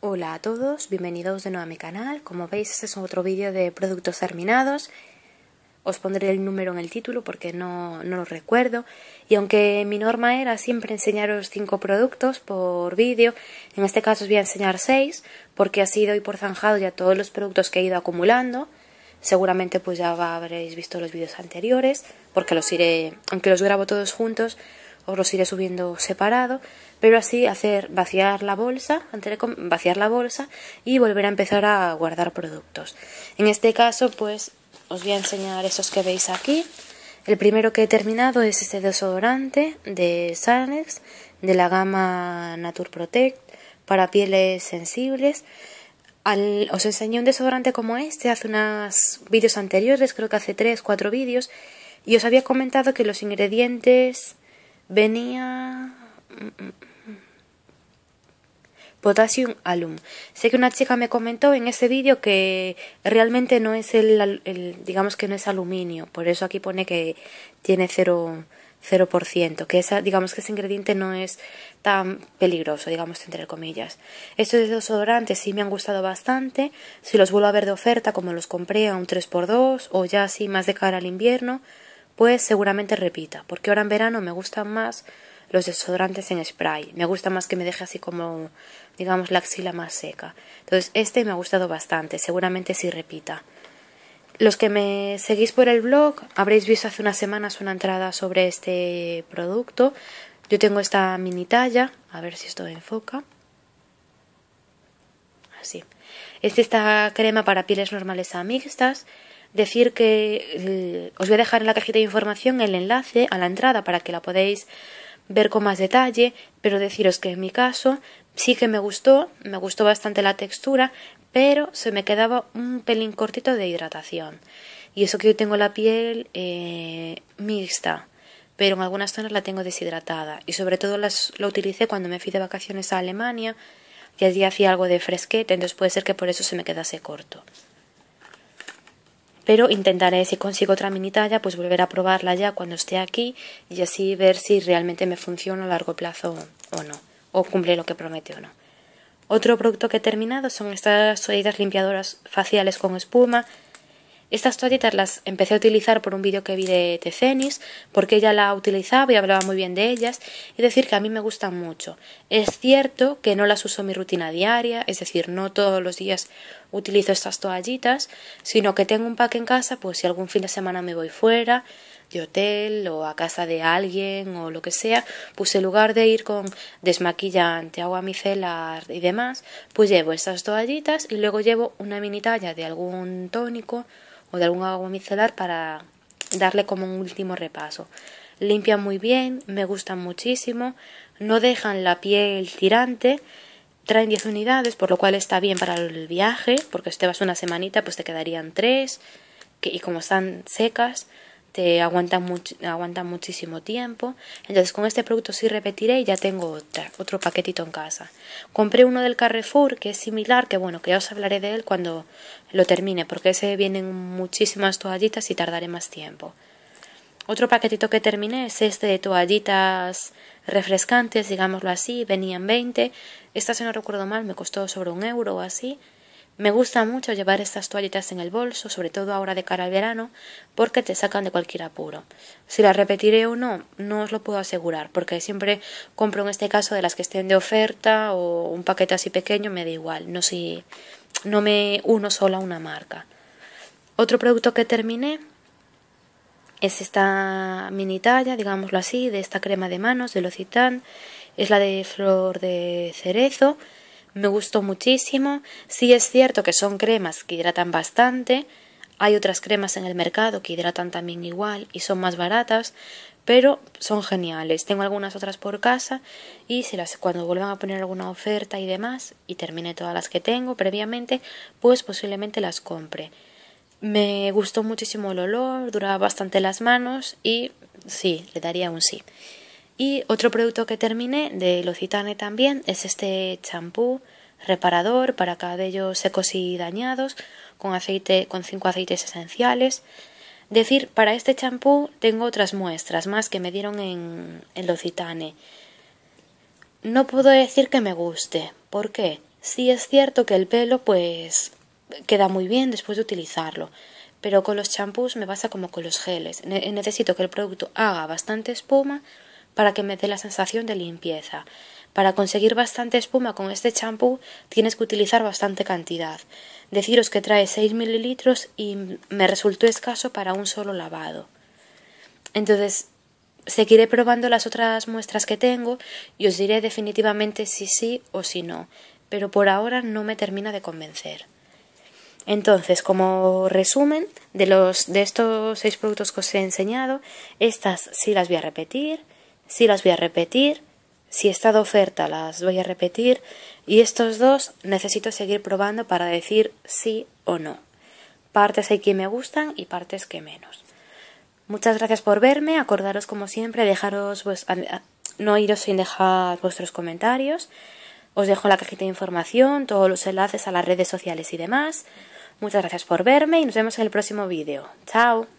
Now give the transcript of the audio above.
Hola a todos, bienvenidos de nuevo a mi canal. Como veis, este es otro vídeo de productos terminados. Os pondré el número en el título porque no, no lo recuerdo. Y aunque mi norma era siempre enseñaros 5 productos por vídeo, en este caso os voy a enseñar 6 porque así doy por zanjado ya todos los productos que he ido acumulando. Seguramente pues ya habréis visto los vídeos anteriores porque los iré, aunque los grabo todos juntos, os los iré subiendo separado, pero así hacer vaciar la bolsa, antes de vaciar la bolsa y volver a empezar a guardar productos. En este caso, pues os voy a enseñar esos que veis aquí. El primero que he terminado es este desodorante de Sanex de la gama Nature Protect para pieles sensibles. os enseñé un desodorante como este hace unos vídeos anteriores, creo que hace 3, 4 vídeos, y os había comentado que los ingredientes Venía... Mm, mm, mm. Potassium alum. Sé que una chica me comentó en ese vídeo que realmente no es el, digamos que no es aluminio, por eso aquí pone que tiene 0%, ciento que esa, digamos que ese ingrediente no es tan peligroso, digamos entre comillas. Estos desodorantes sí me han gustado bastante, si los vuelvo a ver de oferta como los compré a un 3x2 o ya así más de cara al invierno, pues seguramente repita, porque ahora en verano me gustan más los desodorantes en spray. Me gusta más que me deje así como, digamos, la axila más seca. Entonces, este me ha gustado bastante, seguramente sí repita. Los que me seguís por el blog habréis visto hace unas semanas una entrada sobre este producto. Yo tengo esta mini talla, a ver si esto enfoca. Así. Es este esta crema para pieles normales a mixtas decir que eh, os voy a dejar en la cajita de información el enlace a la entrada para que la podéis ver con más detalle, pero deciros que en mi caso sí que me gustó, me gustó bastante la textura, pero se me quedaba un pelín cortito de hidratación. Y eso que yo tengo la piel eh, mixta, pero en algunas zonas la tengo deshidratada. Y sobre todo las, la utilicé cuando me fui de vacaciones a Alemania y allí hacía algo de fresquete, entonces puede ser que por eso se me quedase corto pero intentaré, si consigo otra mini talla, pues volver a probarla ya cuando esté aquí y así ver si realmente me funciona a largo plazo o no, o cumple lo que promete o no. Otro producto que he terminado son estas oídas limpiadoras faciales con espuma, estas toallitas las empecé a utilizar por un vídeo que vi de Tecenis, porque ella la utilizaba y hablaba muy bien de ellas, y decir que a mí me gustan mucho. Es cierto que no las uso mi rutina diaria, es decir, no todos los días utilizo estas toallitas, sino que tengo un pack en casa, pues si algún fin de semana me voy fuera, de hotel o a casa de alguien o lo que sea, pues en lugar de ir con desmaquillante, agua micelar y demás, pues llevo estas toallitas y luego llevo una mini talla de algún tónico o de algún agua micelar para darle como un último repaso. Limpian muy bien, me gustan muchísimo, no dejan la piel tirante, traen 10 unidades, por lo cual está bien para el viaje, porque si te vas una semanita pues te quedarían 3 que, y como están secas, te aguanta, muchísimo tiempo. Entonces con este producto sí repetiré y ya tengo otra, otro paquetito en casa. Compré uno del Carrefour que es similar, que bueno, que ya os hablaré de él cuando lo termine, porque ese vienen muchísimas toallitas y tardaré más tiempo. Otro paquetito que terminé es este de toallitas refrescantes, digámoslo así, venían 20. Esta, si no recuerdo mal, me costó sobre un euro o así. Me gusta mucho llevar estas toallitas en el bolso, sobre todo ahora de cara al verano, porque te sacan de cualquier apuro. Si las repetiré o no, no os lo puedo asegurar, porque siempre compro en este caso de las que estén de oferta o un paquete así pequeño, me da igual, no si no me uno solo a una marca. Otro producto que terminé es esta mini talla, digámoslo así, de esta crema de manos de L'Occitane, es la de flor de cerezo me gustó muchísimo. Sí es cierto que son cremas que hidratan bastante. Hay otras cremas en el mercado que hidratan también igual y son más baratas, pero son geniales. Tengo algunas otras por casa y si las, cuando vuelvan a poner alguna oferta y demás y termine todas las que tengo previamente, pues posiblemente las compre. Me gustó muchísimo el olor, duraba bastante las manos y sí, le daría un sí. Y otro producto que terminé de L'Occitane también es este champú reparador para cabellos secos y dañados con aceite con cinco aceites esenciales. Decir, para este champú tengo otras muestras más que me dieron en, en L'Occitane. No puedo decir que me guste. ¿Por qué? Sí es cierto que el pelo pues queda muy bien después de utilizarlo, pero con los champús me pasa como con los geles. necesito que el producto haga bastante espuma para que me dé la sensación de limpieza. Para conseguir bastante espuma con este champú tienes que utilizar bastante cantidad. Deciros que trae 6 mililitros y me resultó escaso para un solo lavado. Entonces, seguiré probando las otras muestras que tengo y os diré definitivamente si sí o si no, pero por ahora no me termina de convencer. Entonces, como resumen de, los, de estos seis productos que os he enseñado, estas sí las voy a repetir, si las voy a repetir, si he estado oferta las voy a repetir y estos dos necesito seguir probando para decir sí o no. Partes hay que me gustan y partes que menos. Muchas gracias por verme, acordaros como siempre, dejaros no iros sin dejar vuestros comentarios. Os dejo en la cajita de información, todos los enlaces a las redes sociales y demás. Muchas gracias por verme y nos vemos en el próximo vídeo. ¡Chao!